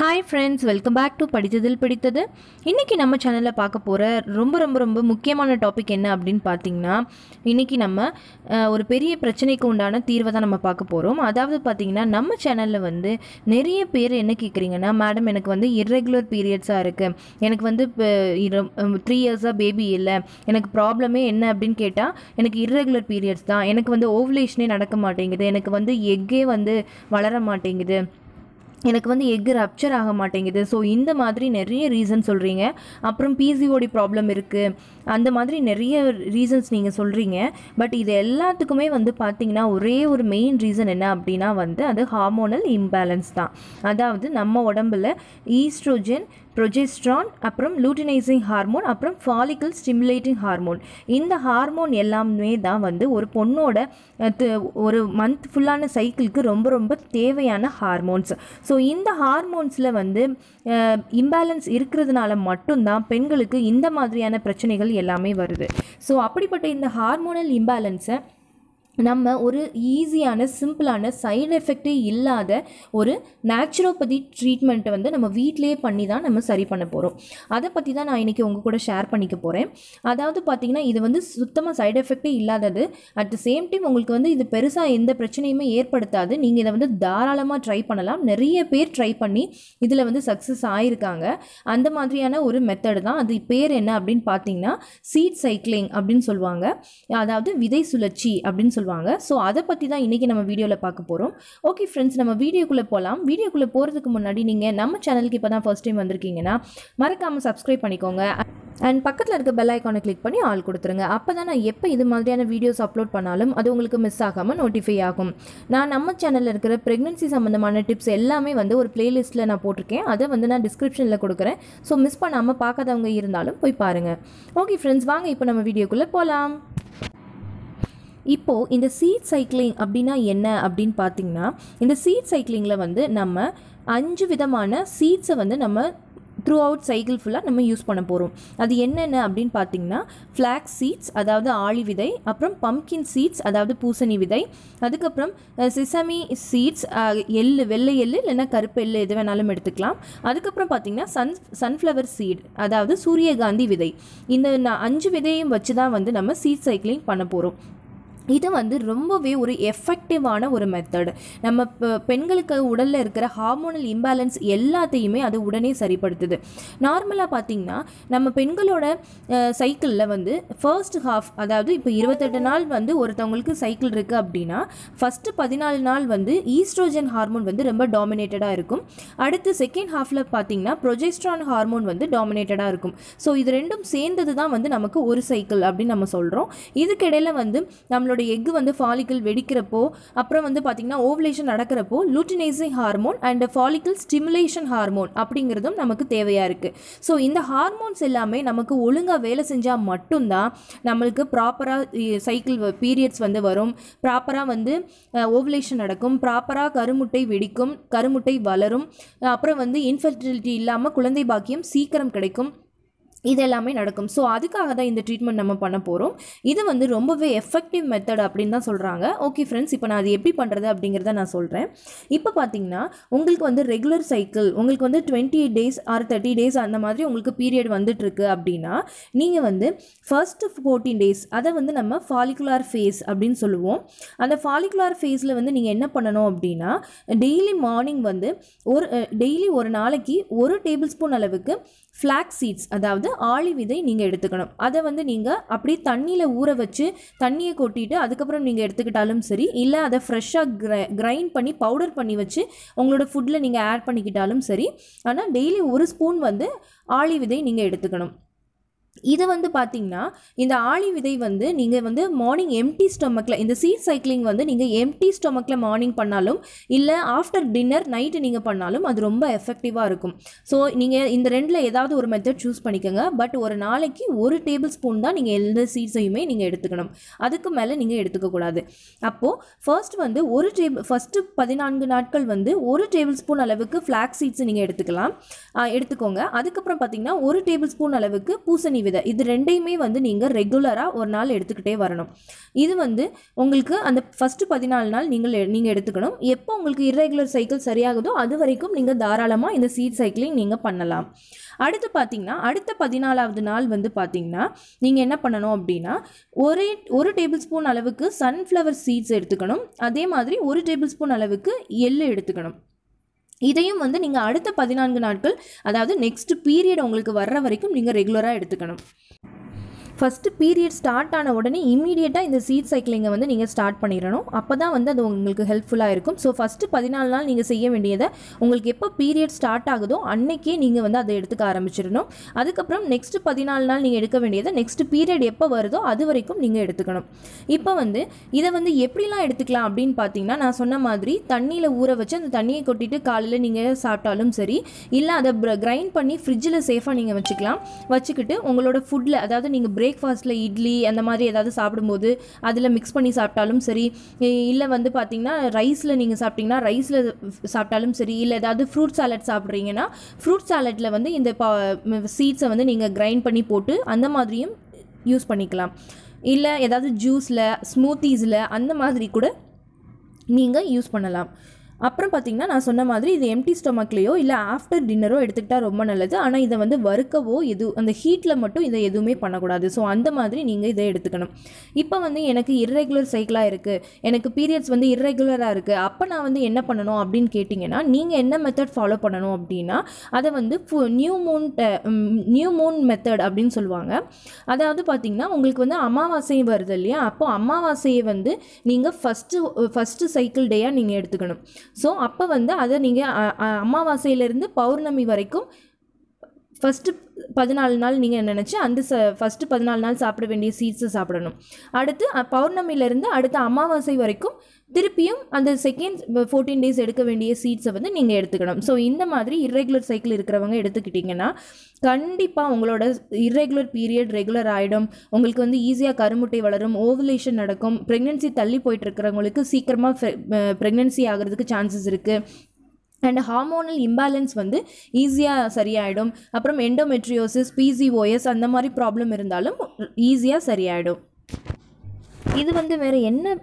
Hi friends welcome back to படித்ததில் பிடித்தது இன்றைக்கி நம்ம சேனலில் பார்க்க போகிற ரொம்ப ரொம்ப ரொம்ப முக்கியமான டாபிக் என்ன அப்படின்னு பார்த்தீங்கன்னா இன்றைக்கி நம்ம ஒரு பெரிய பிரச்சனைக்கு உண்டான தீர்வை தான் நம்ம பார்க்க போகிறோம் அதாவது பார்த்திங்கன்னா நம்ம சேனலில் வந்து நிறைய பேர் என்ன கேட்குறீங்கன்னா மேடம் எனக்கு வந்து இர்ரெகுலர் பீரியட்ஸாக இருக்குது எனக்கு வந்து இப்போ த்ரீ இயர்ஸாக பேபி இல்லை எனக்கு ப்ராப்ளமே என்ன அப்படின்னு கேட்டால் எனக்கு இர்ரெகுலர் பீரியட்ஸ் தான் எனக்கு வந்து ஓவலேஷனே நடக்க மாட்டேங்குது எனக்கு வந்து எக்கே வந்து வளர மாட்டேங்குது எனக்கு வந்து எக்கு ரப்சர் ஆக மாட்டேங்குது ஸோ இந்த மாதிரி நிறைய ரீசன் சொல்கிறீங்க அப்புறம் பிசிஓடி ப்ராப்ளம் இருக்குது அந்த மாதிரி நிறைய ரீசன்ஸ் நீங்கள் சொல்கிறீங்க பட் இது எல்லாத்துக்குமே வந்து பார்த்திங்கன்னா ஒரே ஒரு மெயின் ரீசன் என்ன அப்படின்னா வந்து அது ஹார்மோனல் இம்பேலன்ஸ் தான் அதாவது நம்ம உடம்பில் ஈஸ்ட்ரோஜன் ப்ரொஜெஸ்ட்ரான் அப்புறம் லூட்டினைசிங் ஹார்மோன் அப்புறம் ஃபாலிக்கல் ஸ்டிமுலேட்டிங் ஹார்மோன் இந்த ஹார்மோன் எல்லாமே தான் வந்து ஒரு பொண்ணோட ஒரு மந்த் ஃபுல்லான சைக்கிளுக்கு ரொம்ப ரொம்ப தேவையான ஹார்மோன்ஸ் ஸோ இந்த ஹார்மோன்ஸில் வந்து இம்பேலன்ஸ் இருக்கிறதுனால மட்டும்தான் பெண்களுக்கு இந்த மாதிரியான பிரச்சனைகள் எல்லாமே வருது ஸோ அப்படிப்பட்ட இந்த ஹார்மோனல் இம்பேலன்ஸை நம்ம ஒரு ஈஸியான சிம்பிளான சைடு எஃபெக்டே இல்லாத ஒரு நேச்சுரோபதி ட்ரீட்மெண்ட்டை வந்து நம்ம வீட்டிலே பண்ணி தான் நம்ம சரி பண்ண போகிறோம் அதை பற்றி தான் நான் இன்றைக்கி உங்கள் கூட ஷேர் பண்ணிக்க போகிறேன் அதாவது பார்த்திங்கன்னா இது வந்து சுத்தமாக சைடு எஃபெக்டே இல்லாதது அட் த சேம் டைம் உங்களுக்கு வந்து இது பெருசாக எந்த பிரச்சனையுமே ஏற்படுத்தாது நீங்கள் இதை வந்து தாராளமாக ட்ரை பண்ணலாம் நிறைய பேர் ட்ரை பண்ணி இதில் வந்து சக்ஸஸ் ஆகியிருக்காங்க அந்த மாதிரியான ஒரு மெத்தடு தான் அது பேர் என்ன அப்படின்னு பார்த்தீங்கன்னா சீட் சைக்கிளிங் அப்படின்னு சொல்லுவாங்க அதாவது விதை சுழற்சி அப்படின்னு சொல்லுவாங்க ஸோ அதை பற்றி தான் இன்றைக்கி நம்ம வீடியோவில் பார்க்க போகிறோம் ஓகே ஃப்ரெண்ட்ஸ் நம்ம வீடியோக்குள்ளே போகலாம் வீடியோக்குள்ளே போகிறதுக்கு முன்னாடி நீங்கள் நம்ம சேனலுக்கு இப்போ தான் ஃபஸ்ட் டைம் வந்திருக்கீங்கன்னா மறக்காமல் சப்ஸ்கிரைப் பண்ணிக்கோங்க அண்ட் பக்கத்தில் இருக்க பெல் ஐக்கானை கிளிக் பண்ணி ஆள் கொடுத்துருங்க அப்போ தான் நான் எப்போ இது மாதிரியான வீடியோஸ் அப்லோட் பண்ணாலும் அது உங்களுக்கு மிஸ் ஆகாமல் நோட்டிஃபை ஆகும் நான் நம்ம சேனலில் இருக்கிற ப்ரெக்னென்சி சம்மந்தமான டிப்ஸ் எல்லாமே வந்து ஒரு பிளேலிஸ்ட்டில் நான் போட்டிருக்கேன் அதை வந்து நான் டிஸ்கிரிப்ஷனில் கொடுக்குறேன் ஸோ மிஸ் பண்ணாமல் பார்க்காதவங்க இருந்தாலும் போய் பாருங்கள் ஓகே ஃப்ரெண்ட்ஸ் வாங்க இப்போ நம்ம வீடியோக்குள்ளே போகலாம் இப்போது இந்த சீட் சைக்கிளிங் அப்படின்னா என்ன அப்படின்னு பார்த்தீங்கன்னா இந்த சீட் சைக்கிளிங்கில் வந்து நம்ம அஞ்சு விதமான சீட்ஸை வந்து நம்ம த்ரூ அவுட் சைக்கிள் ஃபுல்லாக நம்ம யூஸ் பண்ண போகிறோம் அது என்னென்ன அப்படின்னு பார்த்தீங்கன்னா ஃப்ளாக்ஸ் சீட்ஸ் அதாவது ஆளி விதை அப்புறம் பம்கின் சீட்ஸ் அதாவது பூசணி விதை அதுக்கப்புறம் சிசமி சீட்ஸ் எள் வெள்ளை எள் இல்லைன்னா கருப்பு எள் எது வேணாலும் எடுத்துக்கலாம் அதுக்கப்புறம் பார்த்தீங்கன்னா சன் சன்ஃப்ளவர் சீட் அதாவது சூரியகாந்தி விதை இந்த அஞ்சு விதையும் வச்சு தான் வந்து நம்ம சீட் சைக்கிளிங் பண்ண போகிறோம் இது வந்து ரொம்பவே ஒரு எஃபெக்டிவான ஒரு மெத்தடு நம்ம பெண்களுக்கு உடலில் இருக்கிற ஹார்மோனல் இம்பேலன்ஸ் எல்லாத்தையுமே அது உடனே சரிப்படுத்துது நார்மலாக பார்த்திங்கன்னா நம்ம பெண்களோட சைக்கிளில் வந்து ஃபர்ஸ்ட் ஹாஃப் அதாவது இப்போ இருபத்தெட்டு நாள் வந்து ஒருத்தவங்களுக்கு சைக்கிள் இருக்குது அப்படின்னா ஃபஸ்ட்டு பதினாலு நாள் வந்து ஈஸ்ட்ரோஜன் ஹார்மோன் வந்து ரொம்ப டாமினேட்டடாக இருக்கும் அடுத்து செகண்ட் ஹாஃபில் பார்த்திங்கன்னா ப்ரொஜெஸ்ட்ரான் ஹார்மோன் வந்து டாமினேட்டடாக இருக்கும் ஸோ இது ரெண்டும் சேர்ந்தது தான் வந்து நமக்கு ஒரு சைக்கிள் அப்படின்னு நம்ம சொல்கிறோம் இதுக்கிடையில் வந்து நம்மளோட நம்மளோட எக் வந்து ஃபாலிக்கல் வெடிக்கிறப்போ அப்புறம் வந்து பார்த்திங்கன்னா ஓவலேஷன் நடக்கிறப்போ luteinizing hormone and follicle stimulation hormone அப்படிங்கிறதும் நமக்கு தேவையாக இருக்குது ஸோ இந்த ஹார்மோன்ஸ் எல்லாமே நமக்கு ஒழுங்காக வேலை செஞ்சால் மட்டும்தான் நம்மளுக்கு ப்ராப்பராக சைக்கிள் பீரியட்ஸ் வந்து வரும் ப்ராப்பராக வந்து ஓவலேஷன் நடக்கும் ப்ராப்பராக கருமுட்டை வெடிக்கும் கருமுட்டை வளரும் அப்புறம் வந்து இன்ஃபர்டிலிட்டி இல்லாமல் குழந்தை பாக்கியம் சீக்கிரம் கிடைக்கும் இது எல்லாமே நடக்கும் ஸோ அதுக்காக தான் இந்த ட்ரீட்மெண்ட் நம்ம பண்ண போகிறோம் இது வந்து ரொம்பவே எஃபெக்டிவ் மெத்தட் அப்படின்னு தான் சொல்கிறாங்க ஓகே ஃப்ரெண்ட்ஸ் இப்போ நான் அது எப்படி பண்ணுறது அப்படிங்கிறத நான் சொல்கிறேன் இப்போ பார்த்தீங்கன்னா உங்களுக்கு வந்து ரெகுலர் சைக்கிள் உங்களுக்கு வந்து twenty eight days or thirty days அந்த மாதிரி உங்களுக்கு பீரியட் வந்துட்டுருக்கு அப்படின்னா நீங்கள் வந்து ஃபர்ஸ்ட்டு ஃபோர்டீன் டேஸ் அதை வந்து நம்ம ஃபாலிகுலார் ஃபேஸ் அப்படின்னு சொல்லுவோம் அந்த ஃபாலிகுலார் ஃபேஸில் வந்து நீங்கள் என்ன பண்ணணும் அப்படின்னா டெய்லி மார்னிங் வந்து ஒரு டெய்லி ஒரு நாளைக்கு ஒரு டேபிள் ஸ்பூன் அளவுக்கு ஃப்ளாக் சீட்ஸ் அதாவது ஆளி விதை நீங்கள் எடுத்துக்கணும் அதை வந்து நீங்கள் அப்படியே தண்ணியில் ஊற வச்சு தண்ணியை கொட்டிட்டு அதுக்கப்புறம் நீங்கள் எடுத்துக்கிட்டாலும் சரி இல்லை அதை ஃப்ரெஷ்ஷாக கிரை கிரைண்ட் பண்ணி பவுடர் பண்ணி வச்சு உங்களோட ஃபுட்டில் நீங்கள் ஆட் பண்ணிக்கிட்டாலும் சரி ஆனால் டெய்லி ஒரு ஸ்பூன் வந்து ஆளி விதை நீங்கள் எடுத்துக்கணும் இதை வந்து பார்த்தீங்கன்னா இந்த ஆளி விதை வந்து நீங்கள் வந்து மார்னிங் எம்டி ஸ்டொமக்கில் இந்த சீட் சைக்கிளிங் வந்து நீங்கள் எம்டி ஸ்டொமக்கில் மார்னிங் பண்ணாலும் இல்லை ஆஃப்டர் டின்னர் நைட்டு நீங்கள் பண்ணாலும் அது ரொம்ப எஃபெக்டிவாக இருக்கும் ஸோ நீங்கள் இந்த ரெண்டில் ஏதாவது ஒரு மெத்தட் சூஸ் பண்ணிக்கோங்க பட் ஒரு நாளைக்கு ஒரு டேபிள் ஸ்பூன் தான் நீங்கள் எந்த சீட்ஸையுமே நீங்கள் எடுத்துக்கணும் அதுக்கு மேலே நீங்கள் எடுத்துக்கக்கூடாது அப்போது ஃபர்ஸ்ட் வந்து ஒரு டேபிள் ஃபஸ்ட்டு பதினான்கு நாட்கள் வந்து ஒரு டேபிள் ஸ்பூன் அளவுக்கு ஃப்ளாக் சீட்ஸ் நீங்கள் எடுத்துக்கலாம் எடுத்துக்கோங்க அதுக்கப்புறம் பார்த்தீங்கன்னா ஒரு டேபிள் ஸ்பூன் அளவுக்கு பூசணி விதை இது ரெண்டையுமே வந்து நீங்கள் ரெகுலராக ஒரு நாள் எடுத்துக்கிட்டே வரணும் இது வந்து உங்களுக்கு அந்த ஃபஸ்ட்டு பதினாலு நாள் நீங்கள் நீங்கள் எடுத்துக்கணும் எப்போ உங்களுக்கு இர்ரெகுலர் சைக்கிள் சரியாகுதோ அது வரைக்கும் நீங்கள் தாராளமாக இந்த சீட் சைக்கிளிங் நீங்கள் பண்ணலாம் அடுத்து பார்த்தீங்கன்னா அடுத்த பதினாலாவது நாள் வந்து பார்த்தீங்கன்னா நீங்கள் என்ன பண்ணணும் அப்படின்னா ஒரே ஒரு டேபிள் ஸ்பூன் அளவுக்கு சன்ஃப்ளவர் சீட்ஸ் எடுத்துக்கணும் அதே மாதிரி ஒரு டேபிள் ஸ்பூன் அளவுக்கு எள்ளு எடுத்துக்கணும் இதையும் வந்து நீங்கள் அடுத்த பதினான்கு நாட்கள் அதாவது நெக்ஸ்ட் பீரியட் உங்களுக்கு வர்ற வரைக்கும் நீங்கள் ரெகுலராக எடுத்துக்கணும் ஃபஸ்ட்டு பீரியட் ஸ்டார்ட் ஆன உடனே இமீடியட்டாக இந்த சீட் சைக்கிளிங்கை வந்து நீங்கள் ஸ்டார்ட் பண்ணிடணும் அப்போ தான் வந்து அது உங்களுக்கு ஹெல்ப்ஃபுல்லாக இருக்கும் ஸோ ஃபஸ்ட்டு பதினாலு நாள் நீங்கள் செய்ய வேண்டியதை உங்களுக்கு எப்போ பீரியட் ஸ்டார்ட் ஆகுதோ அன்னைக்கே நீங்கள் வந்து அதை எடுத்துக்க ஆரம்பிச்சிடணும் அதுக்கப்புறம் நெக்ஸ்ட்டு பதினாலு நாள் நீங்கள் எடுக்க வேண்டியதை நெக்ஸ்ட் பீரியட் எப்போ வருதோ அது வரைக்கும் நீங்கள் எடுத்துக்கணும் இப்போ வந்து இதை வந்து எப்படிலாம் எடுத்துக்கலாம் அப்படின்னு பார்த்தீங்கன்னா நான் சொன்ன மாதிரி தண்ணியில் ஊற வச்சு அந்த தண்ணியை கொட்டிட்டு காலையில் நீங்கள் சாப்பிட்டாலும் சரி இல்லை அதை கிரைண்ட் பண்ணி ஃப்ரிட்ஜில் சேஃபாக நீங்கள் வச்சுக்கலாம் வச்சுக்கிட்டு உங்களோட ஃபுட்டில் அதாவது நீங்கள் பிரேக் பிரேக்ஃபாஸ்ட்டில் இட்லி அந்த மாதிரி ஏதாவது சாப்பிடும்போது அதில் மிக்ஸ் பண்ணி சாப்பிட்டாலும் சரி இல்லை வந்து பார்த்திங்கன்னா ரைஸில் நீங்கள் சாப்பிட்டிங்கன்னா ரைஸில் சாப்பிட்டாலும் சரி இல்லை ஏதாவது ஃப்ரூட் சாலட் சாப்பிட்றீங்கன்னா ஃப்ரூட் சாலட்டில் வந்து இந்த பா சீட்ஸை வந்து நீங்கள் கிரைண்ட் பண்ணி போட்டு அந்த மாதிரியும் யூஸ் பண்ணிக்கலாம் இல்லை ஏதாவது ஜூஸில் ஸ்மூத்தீஸில் அந்த மாதிரி கூட நீங்கள் யூஸ் பண்ணலாம் அப்புறம் பார்த்தீங்கன்னா நான் சொன்ன மாதிரி இது எம்டி ஸ்டொமக்லேயோ இல்லை ஆஃப்டர் டின்னரோ எடுத்துக்கிட்டால் ரொம்ப நல்லது ஆனால் இதை வந்து வறுக்கவோ எது அந்த ஹீட்டில் மட்டும் இதை எதுவுமே பண்ணக்கூடாது ஸோ அந்த மாதிரி நீங்கள் இதை எடுத்துக்கணும் இப்போ வந்து எனக்கு இர்ரெகுலர் சைக்கிளாக இருக்குது எனக்கு பீரியட்ஸ் வந்து இர்ரெகுலராக இருக்குது அப்போ நான் வந்து என்ன பண்ணணும் அப்படின்னு கேட்டிங்கன்னா நீங்கள் என்ன மெத்தட் ஃபாலோ பண்ணணும் அப்படின்னா அதை வந்து new moon new moon method அப்படின்னு சொல்லுவாங்க அதாவது பார்த்தீங்கன்னா உங்களுக்கு வந்து அமாவாசையும் வருது இல்லையா அப்போது அமாவாசையை வந்து நீங்கள் ஃபஸ்ட்டு ஃபஸ்ட்டு சைக்கிள் டேயாக நீங்கள் எடுத்துக்கணும் ஸோ அப்போ வந்து அதை நீங்கள் அமாவாசையிலேருந்து பௌர்ணமி வரைக்கும் ஃபஸ்ட்டு பதினாலு நாள் நீங்கள் நினச்சி அந்த ச ஃபஸ்ட்டு பதினாலு நாள் சாப்பிட வேண்டிய சீட்ஸை சாப்பிடணும் அடுத்து பௌர்ணமியிலேருந்து அடுத்த அமாவாசை வரைக்கும் திருப்பியும் அந்த செகண்ட் ஃபோர்டீன் டேஸ் எடுக்க வேண்டிய சீட்ஸை வந்து நீங்கள் எடுத்துக்கணும் ஸோ இந்த மாதிரி இர்ரெகுலர் சைக்கிள் இருக்கிறவங்க எடுத்துக்கிட்டிங்கன்னா கண்டிப்பாக உங்களோட இர்ரெகுலர் பீரியட் ரெகுலர் ஆகிடும் உங்களுக்கு வந்து ஈஸியாக கருமுட்டை வளரும் ஓவலேஷன் நடக்கும் ப்ரெக்னென்சி தள்ளி போயிட்டு இருக்கிறவங்களுக்கு சீக்கிரமாக ப்ரெக்னென்சி ஆகிறதுக்கு சான்சஸ் இருக்குது அண்ட் ஹார்மோனல் இம்பேலன்ஸ் வந்து ஈஸியாக சரியாயிடும் அப்புறம் எண்டோமெட்ரியோசிஸ் பிசிஓஎஸ் அந்த மாதிரி ப்ராப்ளம் இருந்தாலும் ஈஸியாக சரியாயிடும் இது வந்து வேறு என்ன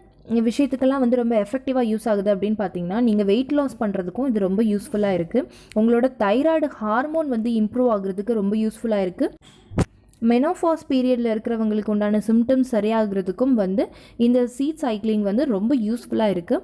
விஷயத்துக்கெல்லாம் வந்து ரொம்ப எஃபெக்டிவாக யூஸ் ஆகுது அப்படின்னு பார்த்தீங்கன்னா நீங்கள் வெயிட் லாஸ் பண்ணுறதுக்கும் இது ரொம்ப யூஸ்ஃபுல்லாக இருக்குது உங்களோட தைராய்டு ஹார்மோன் வந்து இம்ப்ரூவ் ஆகுறதுக்கு ரொம்ப யூஸ்ஃபுல்லாக இருக்குது மெனோஃபாஸ் பீரியடில் இருக்கிறவங்களுக்கு உண்டான சிம்டம்ஸ் சரியாகிறதுக்கும் வந்து இந்த சீட் சைக்கிளிங் வந்து ரொம்ப யூஸ்ஃபுல்லாக இருக்குது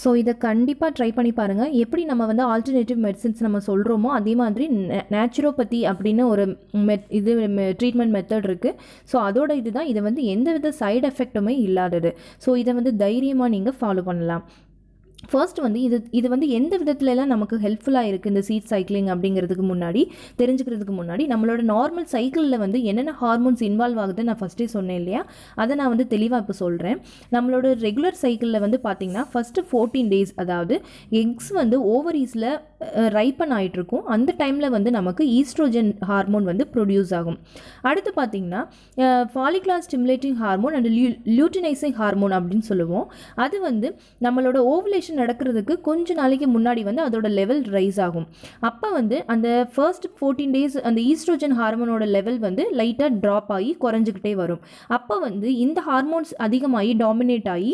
ஸோ இதை கண்டிப்பாக ட்ரை பண்ணி பாருங்கள் எப்படி நம்ம வந்து ஆல்டர்னேட்டிவ் மெடிசின்ஸ் நம்ம சொல்கிறோமோ அதே மாதிரி நேச்சுரோபதி அப்படின்னு ஒரு மெட் இது ட்ரீட்மெண்ட் மெத்தட் இருக்குது ஸோ அதோட தான் இதை வந்து எந்தவித சைடு எஃபெக்ட்டுமே இல்லாதது ஸோ இதை வந்து தைரியமாக நீங்கள் ஃபாலோ பண்ணலாம் ஃபர்ஸ்ட் வந்து இது இது வந்து எந்த விதத்துலலாம் நமக்கு ஹெல்ப்ஃபுல்லாக இருக்குது இந்த சீட் சைக்கிளிங் அப்படிங்கிறதுக்கு முன்னாடி தெரிஞ்சுக்கிறதுக்கு முன்னாடி நம்மளோட நார்மல் சைக்கிளில் வந்து என்னென்ன ஹார்மோன்ஸ் இன்வால்வ் ஆகுது நான் ஃபஸ்ட்டே சொன்னேன் இல்லையா அதை நான் வந்து தெளிவாக இப்போ சொல்கிறேன் நம்மளோட ரெகுலர் சைக்கிளில் வந்து பார்த்திங்கன்னா ஃபஸ்ட்டு ஃபோர்டீன் டேஸ் அதாவது எக்ஸ் வந்து ஓவரீஸில் ரைப்பன் இருக்கும் அந்த டைமில் வந்து நமக்கு ஈஸ்ட்ரோஜன் ஹார்மோன் வந்து ப்ரொடியூஸ் ஆகும் அடுத்து பார்த்திங்கன்னா ஃபாலிக்லாஸ் ஸ்டிமுலேட்டிங் ஹார்மோன் அண்ட் லியூ லியூட்டினைசிங் ஹார்மோன் அப்படின்னு சொல்லுவோம் அது வந்து நம்மளோட ஓவலேஷன் டைஜஷன் நடக்கிறதுக்கு கொஞ்ச நாளைக்கு முன்னாடி வந்து அதோட லெவல் ரைஸ் ஆகும் அப்போ வந்து அந்த ஃபர்ஸ்ட் ஃபோர்டீன் டேஸ் அந்த ஈஸ்ட்ரோஜன் ஹார்மோனோட லெவல் வந்து லைட்டாக ட்ராப் ஆகி குறைஞ்சிக்கிட்டே வரும் அப்போ வந்து இந்த ஹார்மோன்ஸ் அதிகமாகி டாமினேட் ஆகி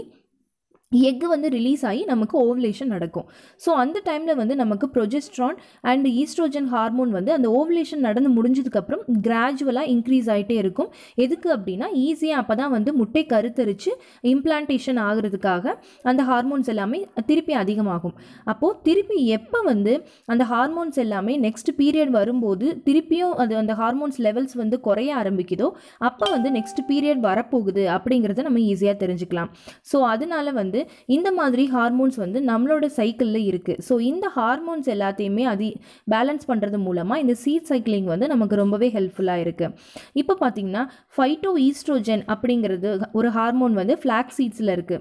எக்கு வந்து ரிலீஸ் ஆகி நமக்கு ஓவலேஷன் நடக்கும் ஸோ அந்த டைமில் வந்து நமக்கு ப்ரொஜெஸ்ட்ரான் அண்ட் ஈஸ்ட்ரோஜன் ஹார்மோன் வந்து அந்த ஓவலேஷன் நடந்து முடிஞ்சதுக்கப்புறம் கிராஜுவலாக இன்க்ரீஸ் ஆகிட்டே இருக்கும் எதுக்கு அப்படின்னா ஈஸியாக அப்போ தான் வந்து முட்டை கருத்தரித்து இம்ப்ளான்டேஷன் ஆகிறதுக்காக அந்த ஹார்மோன்ஸ் எல்லாமே திருப்பி அதிகமாகும் அப்போது திருப்பி எப்போ வந்து அந்த ஹார்மோன்ஸ் எல்லாமே நெக்ஸ்ட் பீரியட் வரும்போது திருப்பியும் அது அந்த ஹார்மோன்ஸ் லெவல்ஸ் வந்து குறைய ஆரம்பிக்குதோ அப்போ வந்து நெக்ஸ்ட் பீரியட் வரப்போகுது அப்படிங்கிறத நம்ம ஈஸியாக தெரிஞ்சுக்கலாம் ஸோ அதனால வந்து வந்து இந்த மாதிரி ஹார்மோன்ஸ் வந்து நம்மளோட சைக்கிளில் இருக்குது ஸோ இந்த ஹார்மோன்ஸ் எல்லாத்தையுமே அது பேலன்ஸ் பண்ணுறது மூலமாக இந்த சீட் சைக்கிளிங் வந்து நமக்கு ரொம்பவே ஹெல்ப்ஃபுல்லாக இருக்குது இப்போ பார்த்திங்கன்னா ஃபைட்டோ ஈஸ்ட்ரோஜன் அப்படிங்கிறது ஒரு ஹார்மோன் வந்து ஃப்ளாக் சீட்ஸில் இருக்குது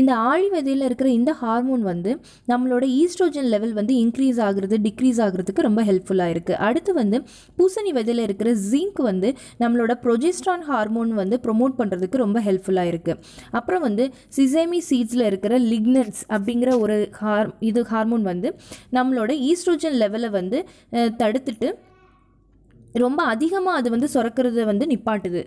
இந்த ஆழி இருக்கிற இந்த ஹார்மோன் வந்து நம்மளோட ஈஸ்ட்ரோஜன் லெவல் வந்து இன்க்ரீஸ் ஆகுறது டிக்ரீஸ் ஆகுறதுக்கு ரொம்ப ஹெல்ப்ஃபுல்லாக இருக்குது அடுத்து வந்து பூசணி விதையில் இருக்கிற ஜிங்க் வந்து நம்மளோட ப்ரொஜெஸ்ட்ரான் ஹார்மோன் வந்து ப்ரொமோட் பண்ணுறதுக்கு ரொம்ப ஹெல்ப்ஃபுல்லாக இருக்குது அப்புறம் வந்து சிசேமி சீட்ஸில் இருக்கிற லிக்னன்ஸ் அப்படிங்கிற ஒரு ஹார் இது ஹார்மோன் வந்து நம்மளோட ஈஸ்ட்ரோஜன் லெவலை வந்து தடுத்துட்டு ரொம்ப அதிகமாக அது வந்து சுரக்கிறத வந்து நிப்பாட்டுது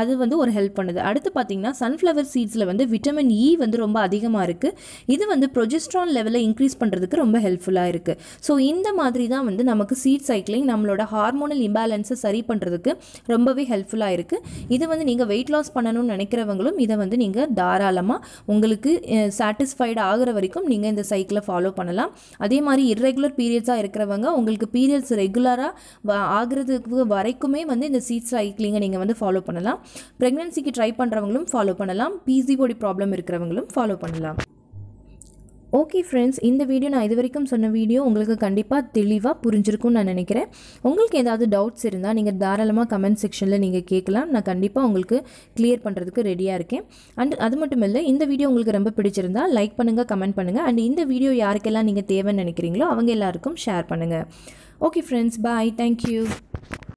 அது வந்து ஒரு ஹெல்ப் பண்ணுது அடுத்து பார்த்திங்கன்னா சன்ஃப்ளவர் சீட்ஸில் வந்து விட்டமின் இ e வந்து ரொம்ப அதிகமாக இருக்குது இது வந்து ப்ரொஜெஸ்ட்ரான் லெவலில் இன்க்ரீஸ் பண்ணுறதுக்கு ரொம்ப ஹெல்ப்ஃபுல்லாக இருக்குது ஸோ இந்த மாதிரி தான் வந்து நமக்கு சீட் சைக்கிளிங் நம்மளோட ஹார்மோனல் இம்பேலன்ஸை சரி பண்ணுறதுக்கு ரொம்பவே ஹெல்ப்ஃபுல்லாக இருக்குது இது வந்து நீங்கள் வெயிட் லாஸ் பண்ணணும்னு நினைக்கிறவங்களும் இதை வந்து நீங்கள் தாராளமாக உங்களுக்கு சாட்டிஸ்ஃபைடு ஆகிற வரைக்கும் நீங்கள் இந்த சைக்கிளை ஃபாலோ பண்ணலாம் அதே மாதிரி இர்ரெகுலர் பீரியட்ஸாக இருக்கிறவங்க உங்களுக்கு பீரியட்ஸ் ரெகுலராக ஆகிறதுக்கு அளவு வரைக்குமே வந்து இந்த சீட் சைக்கிளிங்கை நீங்கள் வந்து ஃபாலோ பண்ணலாம் ப்ரெக்னென்சிக்கு ட்ரை பண்ணுறவங்களும் ஃபாலோ பண்ணலாம் பிசி போடி ப்ராப்ளம் இருக்கிறவங்களும் ஃபாலோ பண்ணலாம் ஓகே ஃப்ரெண்ட்ஸ் இந்த வீடியோ நான் இது வரைக்கும் சொன்ன வீடியோ உங்களுக்கு கண்டிப்பாக தெளிவாக புரிஞ்சிருக்கும்னு நான் நினைக்கிறேன் உங்களுக்கு ஏதாவது டவுட்ஸ் இருந்தால் நீங்கள் தாராளமாக கமெண்ட் செக்ஷனில் நீங்கள் கேட்கலாம் நான் கண்டிப்பாக உங்களுக்கு கிளியர் பண்ணுறதுக்கு ரெடியாக இருக்கேன் அண்ட் அது மட்டும் இல்லை இந்த வீடியோ உங்களுக்கு ரொம்ப பிடிச்சிருந்தா லைக் பண்ணுங்கள் கமெண்ட் பண்ணுங்கள் அண்ட் இந்த வீடியோ யாருக்கெல்லாம் நீங்கள் தேவைன்னு நினைக்கிறீங்களோ அவங்க எல்லாருக்கும் ஷேர் பண்ணுங்கள் Okay friends, bye. Thank you.